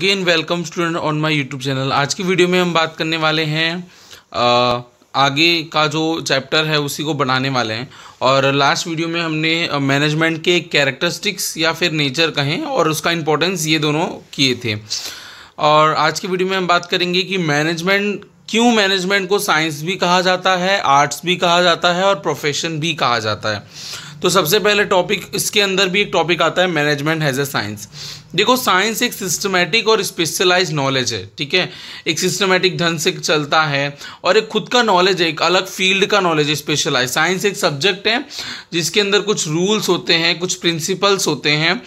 again welcome student on my YouTube channel आज की video में हम बात करने वाले हैं आ, आगे का जो चैप्टर है उसी को बनाने वाले हैं और लास्ट वीडियो में हमने मैनेजमेंट के कैरेक्टरिस्टिक्स या फिर नेचर कहें और उसका इम्पोर्टेंस ये दोनों किए थे और आज की वीडियो में हम बात करेंगे कि मैनेजमेंट क्यों मैनेजमेंट को साइंस भी कहा जाता है आर्ट्स भी कहा जाता है और प्रोफेशन भी कहा जाता है तो सबसे पहले टॉपिक इसके अंदर भी एक टॉपिक आता है मैनेजमेंट हैज़ ए साइंस देखो साइंस एक सिस्टमेटिक और स्पेशलाइज नॉलेज है ठीक है एक सिस्टमेटिक ढंग से चलता है और एक खुद का नॉलेज है एक अलग फील्ड का नॉलेज है स्पेशलाइज साइंस एक सब्जेक्ट है जिसके अंदर कुछ रूल्स होते हैं कुछ प्रिंसिपल्स होते हैं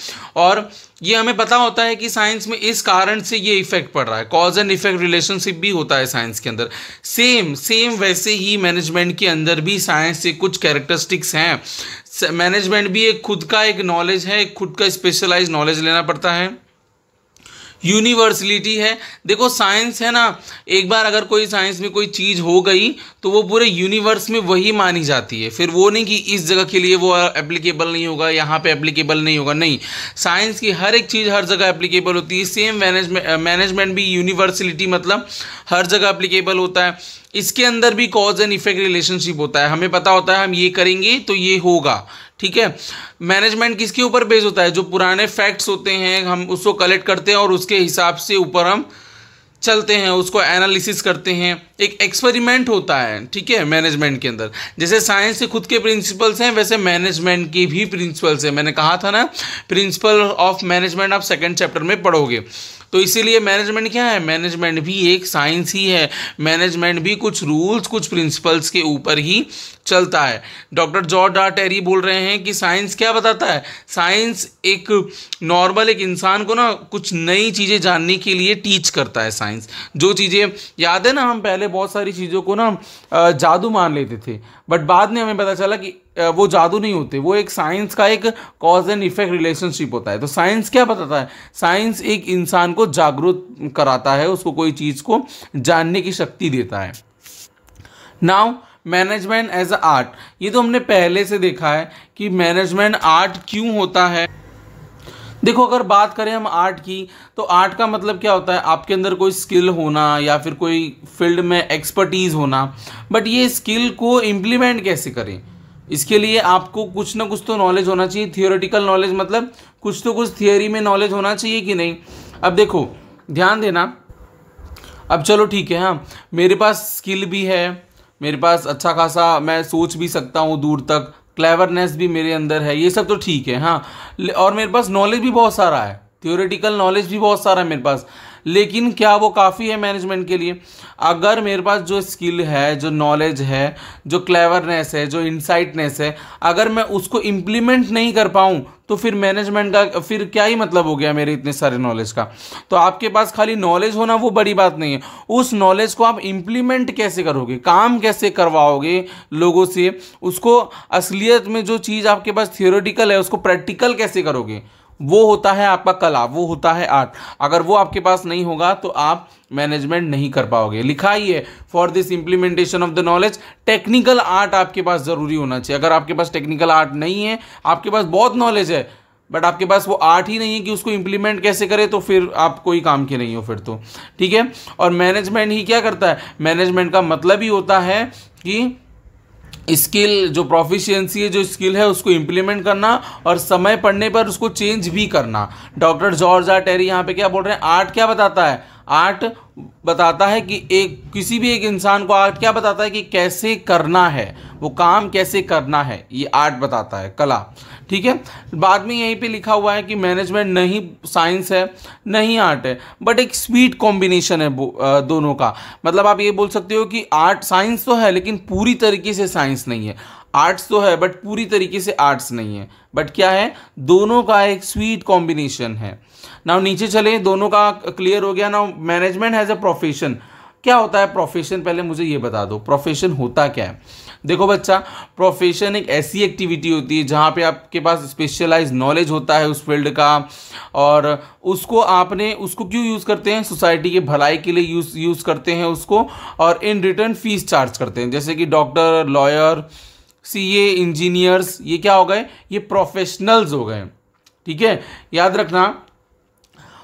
और ये हमें पता होता है कि साइंस में इस कारण से ये इफेक्ट पड़ रहा है कॉज एंड इफेक्ट रिलेशनशिप भी होता है साइंस के अंदर सेम सेम वैसे ही मैनेजमेंट के अंदर भी साइंस से कुछ कैरेक्टरिस्टिक्स हैं मैनेजमेंट भी एक खुद का एक नॉलेज है खुद का स्पेशलाइज नॉलेज लेना पड़ता है यूनिवर्सलिटी है देखो साइंस है ना एक बार अगर कोई साइंस में कोई चीज़ हो गई तो वो पूरे यूनिवर्स में वही मानी जाती है फिर वो नहीं कि इस जगह के लिए वो एप्लीकेबल नहीं होगा यहाँ पे एप्लीकेबल नहीं होगा नहीं साइंस की हर एक चीज़ हर जगह एप्लीकेबल होती है सेम मैनेजमेंट मैनेजमेंट भी यूनिवर्सलिटी मतलब हर जगह एप्लीकेबल होता है इसके अंदर भी कॉज एंड इफेक्ट रिलेशनशिप होता है हमें पता होता है हम ये करेंगे तो ये होगा ठीक है मैनेजमेंट किसके ऊपर बेस होता है जो पुराने फैक्ट्स होते हैं हम उसको कलेक्ट करते हैं और उसके हिसाब से ऊपर हम चलते हैं उसको एनालिसिस करते हैं एक एक्सपेरिमेंट होता है ठीक है मैनेजमेंट के अंदर जैसे साइंस के खुद के प्रिंसिपल्स हैं वैसे मैनेजमेंट की भी प्रिंसिपल्स हैं मैंने कहा था ना प्रिंसिपल ऑफ मैनेजमेंट आप सेकंड चैप्टर में पढ़ोगे तो इसीलिए मैनेजमेंट क्या है मैनेजमेंट भी एक साइंस ही है मैनेजमेंट भी कुछ रूल्स कुछ प्रिंसिपल्स के ऊपर ही चलता है डॉक्टर जॉर्ज आर टेरी बोल रहे हैं कि साइंस क्या बताता है साइंस एक नॉर्मल एक इंसान को ना कुछ नई चीज़ें जानने के लिए टीच करता है साइंस जो चीज़ें याद है ना हम पहले बहुत सारी चीज़ों को ना जादू मान लेते थे बट बाद में हमें पता चला कि वो जादू नहीं होते वो एक साइंस का एक कॉज एंड इफेक्ट रिलेशनशिप होता है तो साइंस क्या बताता है साइंस एक इंसान को जागरूक कराता है उसको कोई चीज़ को जानने की शक्ति देता है now management as a art ये तो हमने पहले से देखा है कि मैनेजमेंट आर्ट क्यों होता है देखो अगर बात करें हम आर्ट की तो आर्ट का मतलब क्या होता है आपके अंदर कोई स्किल होना या फिर कोई फील्ड में एक्सपर्टीज़ होना बट ये स्किल को इम्प्लीमेंट कैसे करें इसके लिए आपको कुछ ना कुछ तो नॉलेज होना चाहिए थियोरेटिकल नॉलेज मतलब कुछ तो कुछ थियोरी में नॉलेज होना चाहिए कि नहीं अब देखो ध्यान देना अब चलो ठीक है हाँ मेरे पास स्किल भी है मेरे पास अच्छा खासा मैं सोच भी सकता हूँ दूर तक क्लेवरनेस भी मेरे अंदर है ये सब तो ठीक है हाँ और मेरे पास नॉलेज भी बहुत सारा है थियोरेटिकल नॉलेज भी बहुत सारा है मेरे पास लेकिन क्या वो काफ़ी है मैनेजमेंट के लिए अगर मेरे पास जो स्किल है जो नॉलेज है जो क्लेवरनेस है जो इंसाइटनेस है अगर मैं उसको इम्प्लीमेंट नहीं कर पाऊँ तो फिर मैनेजमेंट का फिर क्या ही मतलब हो गया मेरे इतने सारे नॉलेज का तो आपके पास खाली नॉलेज होना वो बड़ी बात नहीं है उस नॉलेज को आप इम्प्लीमेंट कैसे करोगे काम कैसे करवाओगे लोगों से उसको असलियत में जो चीज़ आपके पास थियोरेटिकल है उसको प्रैक्टिकल कैसे करोगे वो होता है आपका कला वो होता है आर्ट अगर वो आपके पास नहीं होगा तो आप मैनेजमेंट नहीं कर पाओगे लिखा ही है for this implementation of the knowledge technical art आपके पास ज़रूरी होना चाहिए अगर आपके पास टेक्निकल आर्ट नहीं है आपके पास बहुत नॉलेज है बट आपके पास वो आर्ट ही नहीं है कि उसको इम्प्लीमेंट कैसे करें तो फिर आप कोई काम के नहीं हो फिर तो ठीक है और मैनेजमेंट ही क्या करता है मैनेजमेंट का मतलब ही होता है कि स्किल जो प्रोफिशिएंसी है जो स्किल है उसको इम्प्लीमेंट करना और समय पड़ने पर उसको चेंज भी करना डॉक्टर जॉर्ज आर टेरी यहाँ पे क्या बोल रहे हैं आर्ट क्या बताता है आर्ट बताता है कि एक किसी भी एक इंसान को आर्ट क्या बताता है कि कैसे करना है वो काम कैसे करना है ये आर्ट बताता है कला ठीक है बाद में यहीं पे लिखा हुआ है कि मैनेजमेंट नहीं साइंस है नहीं आर्ट है बट एक स्वीट कॉम्बिनेशन है दोनों का मतलब आप ये बोल सकते हो कि आर्ट साइंस तो है लेकिन पूरी तरीके से साइंस नहीं है आर्ट्स तो है बट पूरी तरीके से आर्ट्स नहीं है बट क्या है दोनों का एक स्वीट कॉम्बिनेशन है ना नीचे चले दोनों का क्लियर हो गया ना मैनेजमेंट हैज़ अ प्रोफेशन क्या होता है प्रोफेशन पहले मुझे ये बता दो प्रोफेशन होता क्या है देखो बच्चा प्रोफेशन एक ऐसी एक्टिविटी होती है जहाँ पे आपके पास स्पेशलाइज नॉलेज होता है उस फील्ड का और उसको आपने उसको क्यों यूज़ करते हैं सोसाइटी के भलाई के लिए यूज़ यूज़ करते हैं उसको और इन रिटर्न फीस चार्ज करते हैं जैसे कि doctor lawyer C A engineers ये क्या हो गए ये प्रोफेशनल्स हो गए ठीक है याद रखना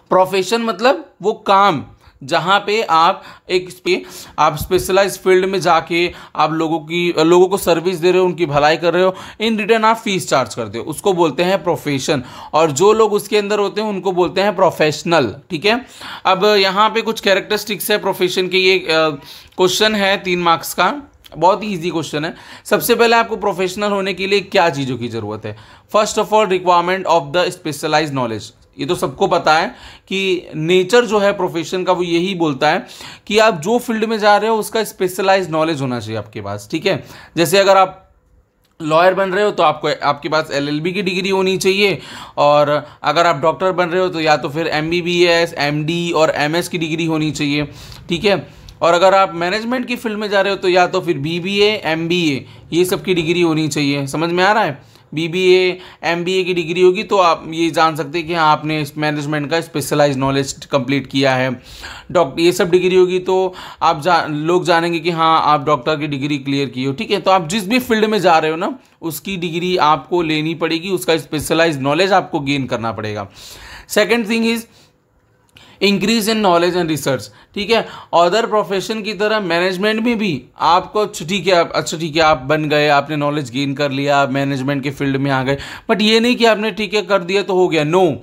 प्रोफेशन मतलब वो काम जहाँ पे आप एक पे आप स्पेशलाइज फील्ड में जाके आप लोगों की लोगों को सर्विस दे रहे हो उनकी भलाई कर रहे हो इन रिटर्न आप फीस चार्ज करते हो उसको बोलते हैं प्रोफेशन और जो लोग उसके अंदर होते हैं उनको बोलते हैं प्रोफेशनल ठीक है अब यहाँ पे कुछ कैरेक्टरिस्टिक्स है प्रोफेशन के ये क्वेश्चन है तीन मार्क्स का बहुत ही ईजी क्वेश्चन है सबसे पहले आपको प्रोफेशनल होने के लिए क्या चीज़ों की ज़रूरत है first of all requirement of the specialise knowledge ये तो सबको पता है कि नेचर जो है प्रोफेशन का वो यही बोलता है कि आप जो फील्ड में जा रहे हो उसका स्पेशलाइज नॉलेज होना चाहिए आपके पास ठीक है जैसे अगर आप लॉयर बन रहे हो तो आपको आपके पास एलएलबी की डिग्री होनी चाहिए और अगर आप डॉक्टर बन रहे हो तो या तो फिर एमबीबीएस एमडी और एमएस की डिग्री होनी चाहिए ठीक है और अगर आप मैनेजमेंट की फील्ड में जा रहे हो तो या तो फिर बी बी ए ये सब की डिग्री होनी चाहिए समझ में आ रहा है B B M B A की डिग्री होगी तो आप ये जान सकते हैं कि हाँ आपने मैनेजमेंट का स्पेशलाइज नॉलेज कंप्लीट किया है डॉक्टर ये सब डिग्री होगी तो आप जा लोग जानेंगे कि हाँ आप डॉक्टर की डिग्री क्लियर की हो ठीक है तो आप जिस भी फील्ड में जा रहे हो ना उसकी डिग्री आपको लेनी पड़ेगी उसका स्पेशलाइज नॉलेज आपको गेन करना पड़ेगा second thing is increase in knowledge and research ठीक है अदर प्रोफेशन की तरह मैनेजमेंट में भी आपको अच्छा ठीक है आप अच्छा ठीक है आप बन गए आपने नॉलेज गेन कर लिया आप मैनेजमेंट के फील्ड में आ गए बट ये नहीं कि आपने ठीक है कर दिया तो हो गया नो no,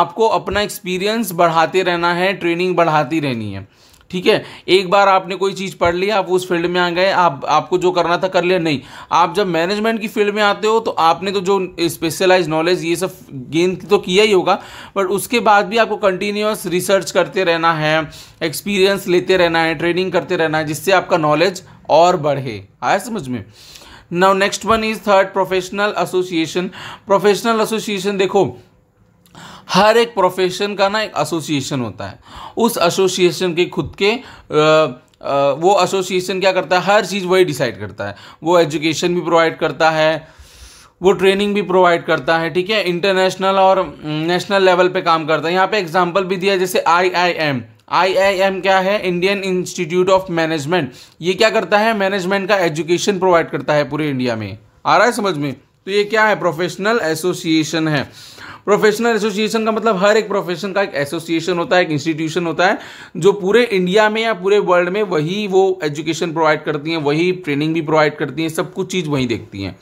आपको अपना एक्सपीरियंस बढ़ाते रहना है ट्रेनिंग बढ़ाती रहनी है ठीक है एक बार आपने कोई चीज़ पढ़ ली आप उस फील्ड में आ गए आप आपको जो करना था कर लिया नहीं आप जब मैनेजमेंट की फील्ड में आते हो तो आपने तो जो स्पेशलाइज नॉलेज ये सब गेन तो किया ही होगा बट उसके बाद भी आपको कंटिन्यूस रिसर्च करते रहना है एक्सपीरियंस लेते रहना है ट्रेनिंग करते रहना है जिससे आपका नॉलेज और बढ़े आया समझ में now next one is third professional association professional association देखो हर एक प्रोफेशन का ना एक एसोसिएशन होता है उस एसोसिएशन के खुद के आ, आ, वो एसोसिएशन क्या करता है हर चीज़ वही डिसाइड करता है वो एजुकेशन भी प्रोवाइड करता है वो ट्रेनिंग भी प्रोवाइड करता है ठीक है इंटरनेशनल और नेशनल लेवल पे काम करता है यहाँ पे एग्जांपल भी दिया जैसे आई I am I I am क्या है इंडियन इंस्टीट्यूट ऑफ मैनेजमेंट ये क्या करता है मैनेजमेंट का एजुकेशन प्रोवाइड करता है पूरे इंडिया में आ रहा है समझ में तो ये क्या है प्रोफेशनल एसोसिएशन है प्रोफेशनल एसोसिएशन का मतलब हर एक प्रोफेशन का एक एसोसिएशन होता है एक इंस्टीट्यूशन होता है जो पूरे इंडिया में या पूरे वर्ल्ड में वही वो एजुकेशन प्रोवाइड करती हैं वही ट्रेनिंग भी प्रोवाइड करती हैं सब कुछ चीज़ वहीं देखती हैं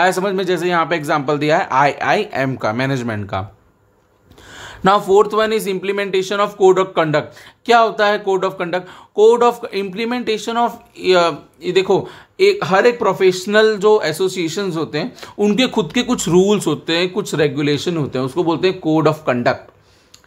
आया समझ में जैसे यहाँ पे एग्जाम्पल दिया है आई आई एम का मैनेजमेंट का ना fourth one is implementation of code of conduct क्या होता है code of conduct code of implementation of देखो एक हर एक प्रोफेशनल जो एसोसिएशन होते हैं उनके खुद के कुछ रूल्स होते हैं कुछ रेगुलेशन होते हैं उसको बोलते हैं कोड ऑफ कंडक्ट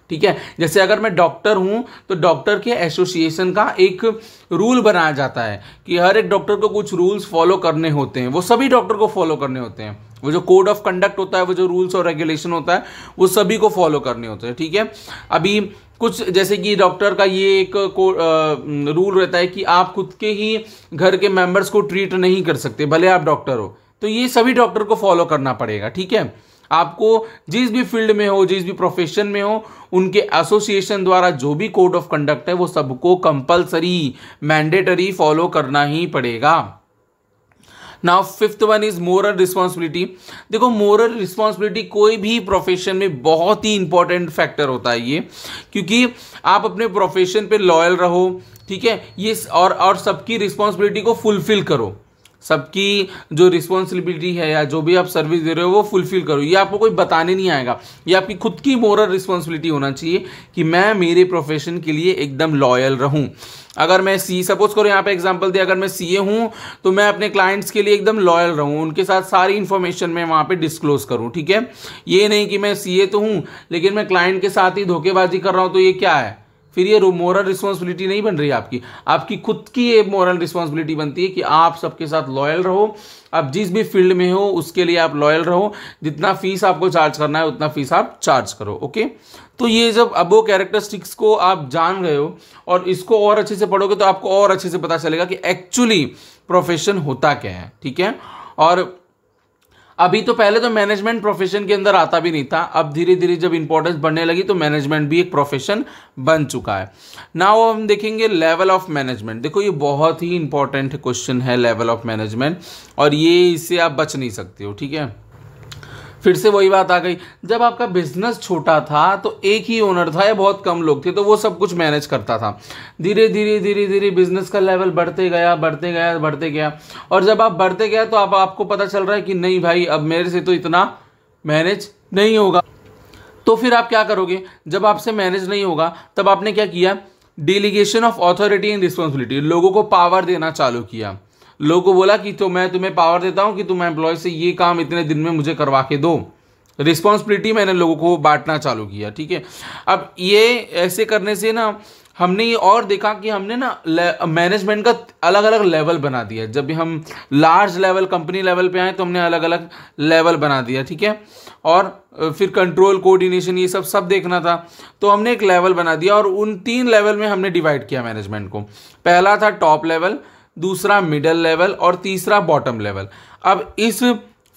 ठीक है जैसे अगर मैं डॉक्टर हूं तो डॉक्टर के एसोसिएशन का एक रूल बनाया जाता है कि हर एक डॉक्टर को कुछ रूल्स फॉलो करने होते हैं वो सभी डॉक्टर को फॉलो करने होते हैं वो जो कोड ऑफ कंडक्ट होता है वो जो रूल्स और रेगुलेशन होता है वो सभी को फॉलो करने होते हैं ठीक है अभी कुछ जैसे कि डॉक्टर का ये एक को, आ, रूल रहता है कि आप खुद के ही घर के मेंबर्स को ट्रीट नहीं कर सकते भले आप डॉक्टर हो तो ये सभी डॉक्टर को फॉलो करना पड़ेगा ठीक है आपको जिस भी फील्ड में हो जिस भी प्रोफेशन में हो उनके एसोसिएशन द्वारा जो भी कोड ऑफ कंडक्ट है वो सबको कंपलसरी मैंडेटरी फॉलो करना ही पड़ेगा now fifth one is moral responsibility देखो मोरल रिस्पॉन्सिबिलिटी कोई भी प्रोफेशन में बहुत ही इंपॉर्टेंट फैक्टर होता है ये क्योंकि आप अपने प्रोफेशन पे लॉयल रहो ठीक है ये और और सबकी रिस्पॉन्सिबिलिटी को फुलफिल करो सबकी जो रिस्पॉन्सिबिलिटी है या जो भी आप सर्विस दे रहे हो वो फुलफिल करो ये आपको कोई बताने नहीं आएगा ये आपकी खुद की मोरल रिस्पॉन्सिबिलिटी होना चाहिए कि मैं मेरे प्रोफेशन के लिए एकदम लॉयल रहूं अगर मैं सी सपोज करो यहाँ पे एग्जांपल दिया अगर मैं सी ए हूँ तो मैं अपने क्लाइंट्स के लिए एकदम लॉयल रहूँ उनके साथ सारी इन्फॉर्मेशन मैं वहाँ पे डिस्क्लोज करूँ ठीक है ये नहीं कि मैं सी ए तो हूँ लेकिन मैं क्लाइंट के साथ ही धोखेबाजी कर रहा हूँ तो ये क्या है फिर ये मॉरल रिस्पॉन्सिबिलिटी नहीं बन रही आपकी आपकी खुद की ये मॉरल रिस्पॉन्सिबिलिटी बनती है कि आप सबके साथ लॉयल रहो आप जिस भी फील्ड में हो उसके लिए आप लॉयल रहो जितना फीस आपको चार्ज करना है उतना फीस आप चार्ज करो ओके तो ये जब अब वो कैरेक्टरिस्टिक्स को आप जान गए हो और इसको और अच्छे से पढ़ोगे तो आपको और अच्छे से पता चलेगा कि एक्चुअली प्रोफेशन होता क्या है ठीक है और अभी तो पहले तो मैनेजमेंट प्रोफेशन के अंदर आता भी नहीं था अब धीरे धीरे जब इंपॉर्टेंस बढ़ने लगी तो मैनेजमेंट भी एक प्रोफेशन बन चुका है नाउ हम देखेंगे लेवल ऑफ मैनेजमेंट देखो ये बहुत ही इंपॉर्टेंट क्वेश्चन है लेवल ऑफ मैनेजमेंट और ये इससे आप बच नहीं सकते हो ठीक है फिर से वही बात आ गई जब आपका बिजनेस छोटा था तो एक ही ओनर था या बहुत कम लोग थे तो वो सब कुछ मैनेज करता था धीरे धीरे धीरे धीरे बिजनेस का लेवल बढ़ते गया बढ़ते गया बढ़ते गया और जब आप बढ़ते गया तो आप आपको पता चल रहा है कि नहीं भाई अब मेरे से तो इतना मैनेज नहीं होगा तो फिर आप क्या करोगे जब आपसे मैनेज नहीं होगा तब आपने क्या किया delegation of authority and responsibility लोगों को पावर देना चालू किया लोगों को बोला कि तो मैं तुम्हें पावर देता हूँ कि तुम एम्प्लॉय से ये काम इतने दिन में मुझे करवा के दो रिस्पॉन्सिबिलिटी मैंने लोगों को बांटना चालू किया ठीक है अब ये ऐसे करने से ना हमने ये और देखा कि हमने ना मैनेजमेंट का अलग अलग लेवल बना दिया जब भी हम लार्ज लेवल कंपनी लेवल पे आए तो हमने अलग अलग लेवल बना दिया ठीक है और फिर कंट्रोल कोऑर्डिनेशन ये सब सब देखना था तो हमने एक लेवल बना दिया और उन तीन लेवल में हमने डिवाइड किया मैनेजमेंट को पहला था टॉप लेवल दूसरा मिडल लेवल और तीसरा बॉटम लेवल अब इस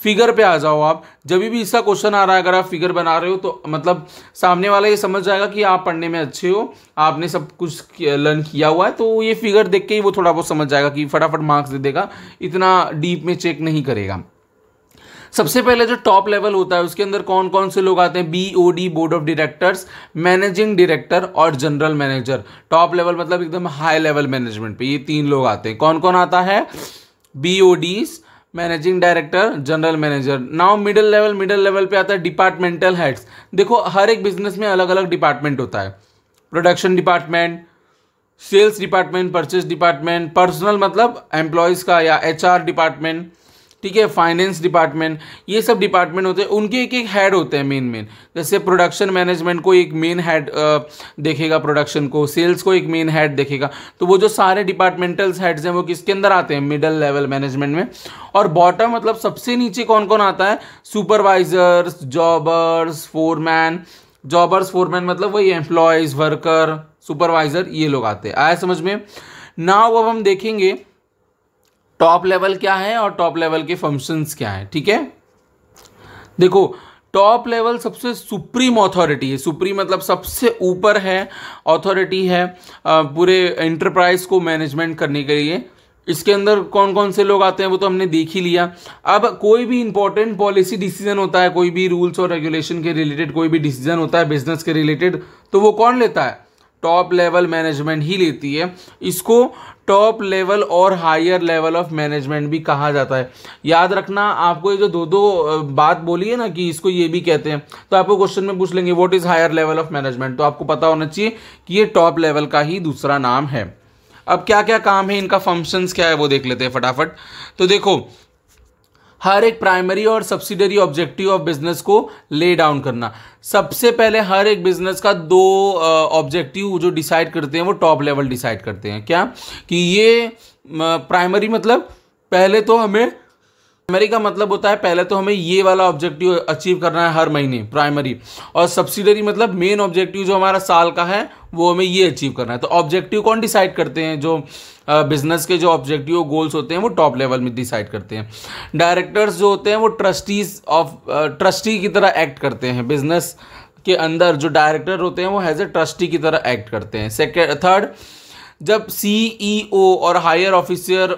फिगर पे आ जाओ आप जब भी इसका क्वेश्चन आ रहा है अगर आप फिगर बना रहे हो तो मतलब सामने वाला ये समझ जाएगा कि आप पढ़ने में अच्छे हो आपने सब कुछ लर्न किया हुआ है तो ये फिगर देख के ही वो थोड़ा बहुत समझ जाएगा कि फटाफट मार्क्स दे देगा इतना डीप में चेक नहीं करेगा सबसे पहले जो टॉप लेवल होता है उसके अंदर कौन कौन से लोग आते हैं B O D board of directors managing director और जनरल मैनेजर टॉप लेवल मतलब एकदम हाई लेवल मैनेजमेंट पे ये तीन लोग आते हैं कौन कौन आता है B O Ds managing director general manager now middle level middle level पे आता है डिपार्टमेंटल हेड्स देखो हर एक बिजनेस में अलग अलग डिपार्टमेंट होता है production department sales department purchase department personal मतलब एम्प्लॉयज़ का या एचआर डिपार्टमेंट ठीक है फाइनेंस डिपार्टमेंट ये सब डिपार्टमेंट होते हैं उनके एक एक हेड होते हैं मेन मेन जैसे प्रोडक्शन मैनेजमेंट को एक मेन हेड देखेगा प्रोडक्शन को सेल्स को एक मेन हेड देखेगा तो वो जो सारे डिपार्टमेंटल्स हेड्स हैं वो किसके अंदर आते हैं मिडल लेवल मैनेजमेंट में और बॉटम मतलब सबसे नीचे कौन कौन आता है supervisors jobbers foreman jobbers foreman मतलब वही एम्प्लॉयज वर्कर सुपरवाइजर ये लोग आते हैं आया समझ में नाव अब हम देखेंगे टॉप लेवल क्या है और टॉप लेवल के फंक्शंस क्या है ठीक है देखो टॉप लेवल सबसे सुप्रीम अथॉरिटी है सुप्रीम मतलब सबसे ऊपर है अथॉरिटी है पूरे एंटरप्राइज को मैनेजमेंट करने के लिए इसके अंदर कौन कौन से लोग आते हैं वो तो हमने देख ही लिया अब कोई भी इंपॉर्टेंट पॉलिसी डिसीजन होता है कोई भी रूल्स और रेगुलेशन के रिलेटेड कोई भी डिसीजन होता है बिजनेस के रिलेटेड तो वो कौन लेता है टॉप लेवल मैनेजमेंट ही लेती है इसको टॉप लेवल और हायर लेवल ऑफ मैनेजमेंट भी कहा जाता है याद रखना आपको ये जो दो दो बात बोली है ना कि इसको ये भी कहते हैं तो आपको क्वेश्चन में पूछ लेंगे what is higher level of management तो आपको पता होना चाहिए कि ये टॉप लेवल का ही दूसरा नाम है अब क्या क्या काम है इनका फंक्शंस क्या है वो देख लेते हैं फटाफट तो देखो हर एक प्राइमरी और सब्सिडरी ऑब्जेक्टिव ऑफ बिजनेस को ले डाउन करना सबसे पहले हर एक बिजनेस का दो ऑब्जेक्टिव जो डिसाइड करते हैं वो टॉप लेवल डिसाइड करते हैं क्या कि ये प्राइमरी मतलब पहले तो हमें प्राइमरी का मतलब होता है पहले तो हमें ये वाला ऑब्जेक्टिव अचीव करना है हर महीने प्राइमरी और सब्सिडरी मतलब मेन ऑब्जेक्टिव जो हमारा साल का है वो हमें ये अचीव करना है तो ऑब्जेक्टिव कौन डिसाइड करते हैं जो बिजनेस के जो ऑब्जेक्टिव गोल्स होते हैं वो टॉप लेवल में डिसाइड करते हैं डायरेक्टर्स जो होते हैं वो ट्रस्टीज ऑफ ट्रस्टी की तरह एक्ट करते हैं बिजनेस के अंदर जो डायरेक्टर होते हैं वो एज ए ट्रस्टी की तरह एक्ट करते हैं सेकेंड थर्ड जब सीईओ e और हायर ऑफिसर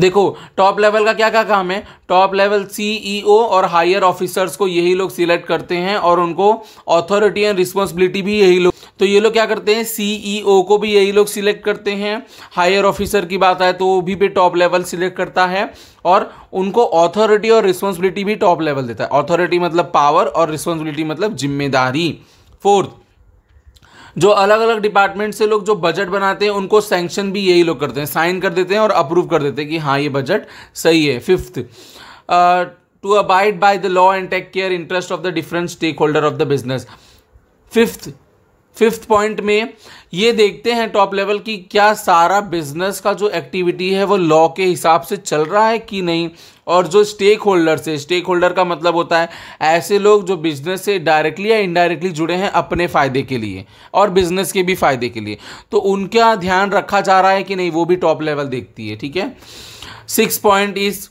देखो टॉप लेवल का क्या क्या काम है टॉप लेवल सीईओ और हायर ऑफिसर्स को यही लोग सिलेक्ट करते हैं और उनको अथॉरिटी एंड रिस्पॉन्सिबिलिटी भी यही लोग तो ये लोग क्या करते हैं सीईओ e को भी यही लोग सिलेक्ट करते हैं हायर ऑफिसर की बात आए तो वो भी पे टॉप लेवल सिलेक्ट करता है और उनको अथॉरिटी और रिस्पॉन्सिबिलिटी भी टॉप लेवल देता है अथॉरिटी मतलब पावर और रिस्पॉन्सिबिलिटी मतलब जिम्मेदारी फोर्थ जो अलग अलग डिपार्टमेंट से लोग जो बजट बनाते हैं उनको सैंक्शन भी यही लोग करते हैं साइन कर देते हैं और अप्रूव कर देते हैं कि हाँ ये बजट सही है fifth to abide by the law and take care interest of the different stakeholder of the business fifth fifth point में ये देखते हैं टॉप लेवल की क्या सारा बिजनेस का जो एक्टिविटी है वो लॉ के हिसाब से चल रहा है कि नहीं और जो स्टेक होल्डर से स्टेक होल्डर का मतलब होता है ऐसे लोग जो बिजनेस से डायरेक्टली या इनडायरेक्टली जुड़े हैं अपने फ़ायदे के लिए और बिजनेस के भी फ़ायदे के लिए तो उनका ध्यान रखा जा रहा है कि नहीं वो भी टॉप लेवल देखती है ठीक है सिक्स पॉइंट इज़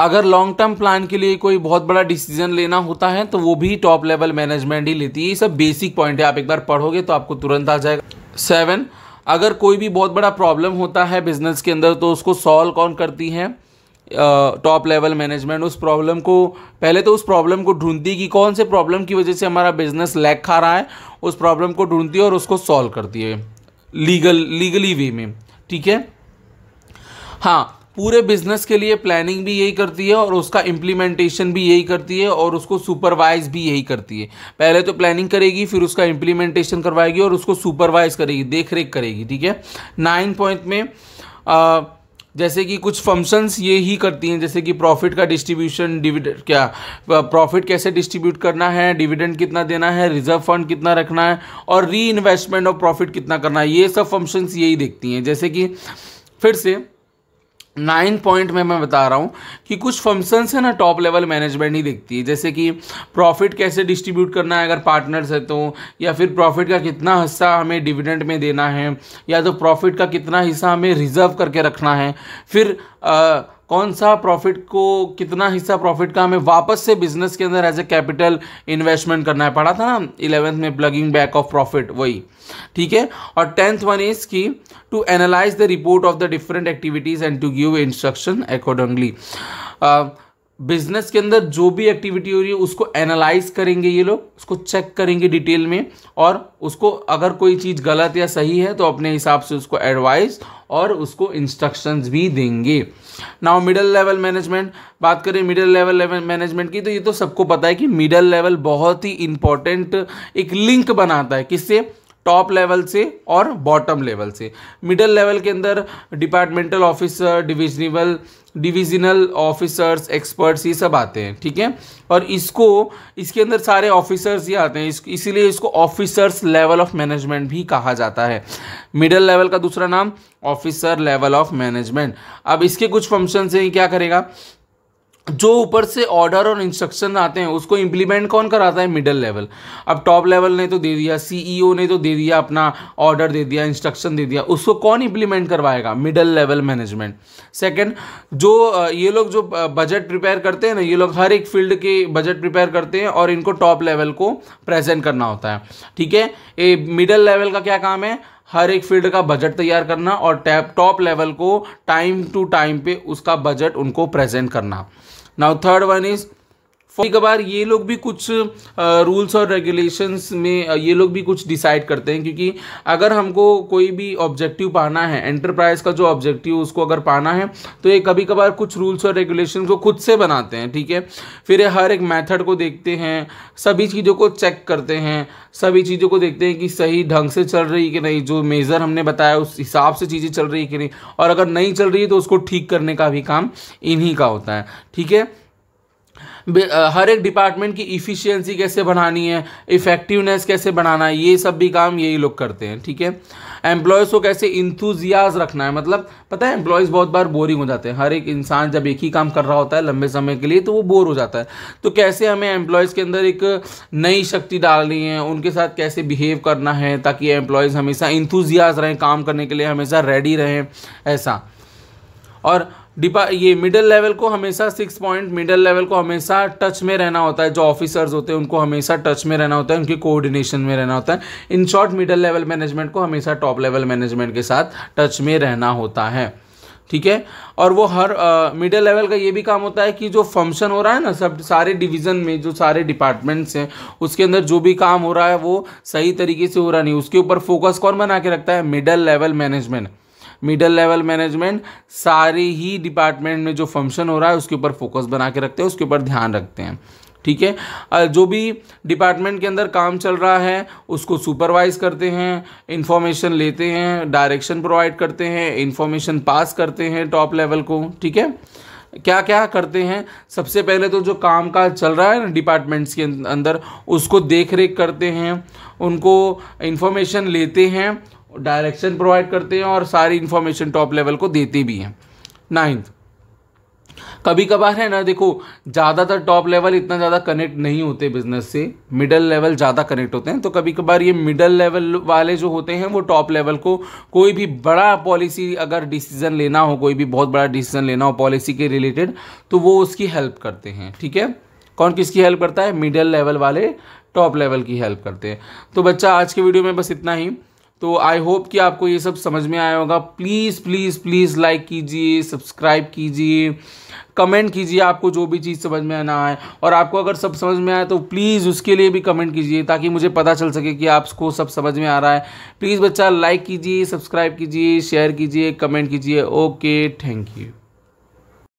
अगर लॉन्ग टर्म प्लान के लिए कोई बहुत बड़ा डिसीजन लेना होता है तो वो भी टॉप लेवल मैनेजमेंट ही लेती है ये सब बेसिक पॉइंट है आप एक बार पढ़ोगे तो आपको तुरंत आ जाएगा सेवन अगर कोई भी बहुत बड़ा प्रॉब्लम होता है बिजनेस के अंदर तो उसको सॉल्व कौन करती है टॉप लेवल मैनेजमेंट उस प्रॉब्लम को पहले तो उस प्रॉब्लम को ढूंढती कि कौन से प्रॉब्लम की वजह से हमारा बिजनेस लैक खा रहा है उस प्रॉब्लम को ढूंढती है और उसको सॉल्व करती है लीगल लीगली वे में ठीक है हाँ पूरे बिजनेस के लिए प्लानिंग भी यही करती है और उसका इम्प्लीमेंटेशन भी यही करती है और उसको सुपरवाइज भी यही करती है पहले तो प्लानिंग करेगी फिर उसका इम्प्लीमेंटेशन करवाएगी और उसको सुपरवाइज करेगी देख रेख करेगी ठीक है नाइन पॉइंट में आ, जैसे कि कुछ फंक्शंस ये ही करती हैं जैसे कि प्रॉफिट का डिस्ट्रीब्यूशन डिविडेंड क्या प्रॉफिट कैसे डिस्ट्रीब्यूट करना है डिविडेंड कितना देना है रिजर्व फंड कितना रखना है और री इन्वेस्टमेंट और प्रॉफिट कितना करना है ये सब फंक्शंस यही देखती हैं जैसे कि फिर से नाइन्थ पॉइंट में मैं बता रहा हूँ कि कुछ फंक्शंस है ना टॉप लेवल मैनेजमेंट ही देखती है जैसे कि प्रॉफिट कैसे डिस्ट्रीब्यूट करना है अगर पार्टनर्स है तो या फिर प्रॉफिट का कितना हिस्सा हमें डिविडेंड में देना है या तो प्रॉफिट का कितना हिस्सा हमें रिजर्व करके रखना है फिर आ, कौन सा प्रॉफिट को कितना हिस्सा प्रॉफिट का हमें वापस से बिजनेस के अंदर एज ए कैपिटल इन्वेस्टमेंट करना है पढ़ा था ना इलेवेंथ में प्लगिंग बैक ऑफ प्रॉफिट वही ठीक है और tenth one is key to analyse the report of the different activities and to give instruction accordingly business के अंदर जो भी एक्टिविटी हो रही है उसको एनालाइज करेंगे ये लोग उसको चेक करेंगे डिटेल में और उसको अगर कोई चीज़ गलत या सही है तो अपने हिसाब से उसको एडवाइस और उसको इंस्ट्रक्शंस भी देंगे नाउ मिडिल लेवल मैनेजमेंट बात करें मिडिल लेवल लेवल मैनेजमेंट की तो ये तो सबको पता है कि मिडिल लेवल बहुत ही इंपॉर्टेंट एक लिंक बनाता है किससे टॉप लेवल से और बॉटम लेवल से मिडल लेवल के अंदर departmental officer divisional divisional officers experts ये सब आते हैं ठीक है और इसको इसके अंदर सारे ऑफिसर्स ही आते हैं इस, इसीलिए इसको ऑफिसर्स लेवल ऑफ मैनेजमेंट भी कहा जाता है मिडल लेवल का दूसरा नाम ऑफिसर लेवल ऑफ मैनेजमेंट अब इसके कुछ फंक्शन से क्या करेगा जो ऊपर से ऑर्डर और इंस्ट्रक्शन आते हैं उसको इम्प्लीमेंट कौन कराता है मिडिल लेवल अब टॉप लेवल ने तो दे दिया सीईओ e ने तो दे दिया अपना ऑर्डर दे दिया इंस्ट्रक्शन दे दिया उसको कौन इंप्लीमेंट करवाएगा मिडिल लेवल मैनेजमेंट सेकंड जो ये लोग जो बजट प्रिपेयर करते हैं ना ये लोग हर एक फील्ड के बजट प्रिपेयर करते हैं और इनको टॉप लेवल को प्रेजेंट करना होता है ठीक है ये मिडल लेवल का क्या काम है हर एक फील्ड का बजट तैयार करना और टैप टॉप लेवल को टाइम टू टाइम पे उसका बजट उनको प्रेजेंट करना Now third one is कभी कभार ये लोग भी कुछ रूल्स और रेगुलेशंस में ये लोग भी कुछ डिसाइड करते हैं क्योंकि अगर हमको कोई भी ऑब्जेक्टिव पाना है एंटरप्राइज का जो ऑब्जेक्टिव उसको अगर पाना है तो ये कभी कभार कुछ रूल्स और रेगुलेशन को खुद से बनाते हैं ठीक है फिर ये हर एक मैथड को देखते हैं सभी चीज़ों को चेक करते हैं सभी चीज़ों को देखते हैं कि सही ढंग से चल रही कि नहीं जो मेज़र हमने बताया उस हिसाब से चीज़ें चल रही कि नहीं और अगर नहीं चल रही है तो उसको ठीक करने का भी काम इन्हीं का होता है ठीक है हर एक डिपार्टमेंट की इफ़िशियंसी कैसे बढ़ानी है इफ़ेक्टिवनेस कैसे बढ़ाना है ये सब भी काम यही लोग करते हैं ठीक है एम्प्लॉयज़ को कैसे इंथुजियाज रखना है मतलब पता है एम्प्लॉयज़ बहुत बार बोरिंग हो जाते हैं हर एक इंसान जब एक ही काम कर रहा होता है लंबे समय के लिए तो वो बोर हो जाता है तो कैसे हमें एम्प्लॉयज़ के अंदर एक नई शक्ति डालनी है उनके साथ कैसे बिहेव करना है ताकि एम्प्लॉयज़ हमेशा इंथुजियाज रहें काम करने के लिए हमेशा रेडी रहें ऐसा और डिपा ये मिडिल लेवल को हमेशा सिक्स पॉइंट मिडिल लेवल को हमेशा टच में रहना होता है जो ऑफिसर्स होते हैं उनको हमेशा टच में रहना होता है उनके कोऑर्डिनेशन में रहना होता है in short middle level management को हमेशा टॉप लेवल मैनेजमेंट के साथ टच में रहना होता है ठीक है और वो हर मिडिल लेवल का ये भी काम होता है कि जो फंक्शन हो रहा है ना सब सारे डिवीज़न में जो सारे डिपार्टमेंट्स हैं उसके अंदर जो भी काम हो रहा है वो सही तरीके से हो रहा नहीं उसके ऊपर फोकस कौन बना के रखता है middle level management middle level management सारे ही डिपार्टमेंट में जो फंक्शन हो रहा है उसके ऊपर फोकस बना के रखते हैं उसके ऊपर ध्यान रखते हैं ठीक है जो भी डिपार्टमेंट के अंदर काम चल रहा है उसको सुपरवाइज करते हैं इन्फॉर्मेशन लेते हैं डायरेक्शन प्रोवाइड करते हैं इन्फॉर्मेशन पास करते हैं टॉप लेवल को ठीक है क्या क्या करते हैं सबसे पहले तो जो काम काज चल रहा है ना डिपार्टमेंट्स के अंदर उसको देख रेख करते हैं उनको इन्फॉर्मेशन लेते हैं डायरेक्शन प्रोवाइड करते हैं और सारी इन्फॉर्मेशन टॉप लेवल को देते भी हैं नाइन्थ कभी कभार है ना देखो ज़्यादातर टॉप लेवल इतना ज़्यादा कनेक्ट नहीं होते बिजनेस से मिडल लेवल ज़्यादा कनेक्ट होते हैं तो कभी कभार ये मिडल लेवल वाले जो होते हैं वो टॉप लेवल को कोई भी बड़ा पॉलिसी अगर डिसीजन लेना हो कोई भी बहुत बड़ा डिसीजन लेना हो पॉलिसी के रिलेटेड तो वो उसकी हेल्प करते हैं ठीक है कौन किसकी हेल्प करता है मिडल लेवल वाले टॉप लेवल की हेल्प करते हैं तो बच्चा आज के वीडियो में बस इतना ही तो आई होप कि आपको ये सब समझ में आया होगा प्लीज़ प्लीज़ प्लीज़ लाइक कीजिए सब्सक्राइब कीजिए कमेंट कीजिए आपको जो भी चीज़ समझ में आना आए और आपको अगर सब समझ में आए तो प्लीज़ उसके लिए भी कमेंट कीजिए ताकि मुझे पता चल सके कि आपको सब समझ में आ रहा है प्लीज़ बच्चा लाइक कीजिए सब्सक्राइब कीजिए शेयर कीजिए कमेंट कीजिए ओके थैंक यू